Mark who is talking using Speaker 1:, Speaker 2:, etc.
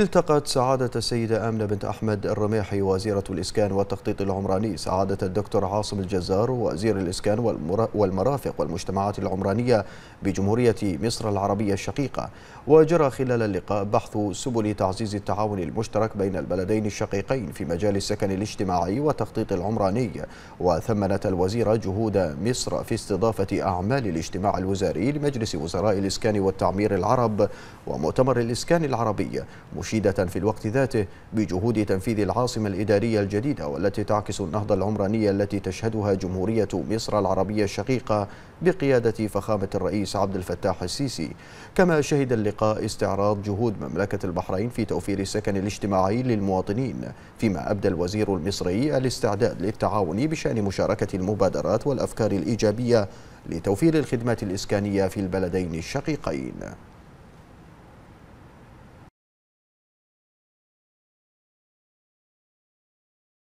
Speaker 1: التقت سعادة السيدة آمنة بنت أحمد الرميحي وزيرة الإسكان والتخطيط العمراني سعادة الدكتور عاصم الجزار وزير الإسكان والمرافق والمجتمعات العمرانية بجمهورية مصر العربية الشقيقة وجرى خلال اللقاء بحث سبل تعزيز التعاون المشترك بين البلدين الشقيقين في مجال السكن الاجتماعي والتخطيط العمراني وثمنت الوزيرة جهود مصر في استضافة أعمال الاجتماع الوزاري لمجلس وزراء الإسكان والتعمير العرب ومؤتمر الإسكان العربي مشيدة في الوقت ذاته بجهود تنفيذ العاصمة الإدارية الجديدة والتي تعكس النهضة العمرانية التي تشهدها جمهورية مصر العربية الشقيقة بقيادة فخامة الرئيس عبد الفتاح السيسي كما شهد اللقاء استعراض جهود مملكة البحرين في توفير السكن الاجتماعي للمواطنين فيما أبدى الوزير المصري الاستعداد للتعاون بشأن مشاركة المبادرات والأفكار الإيجابية لتوفير الخدمات الإسكانية في البلدين الشقيقين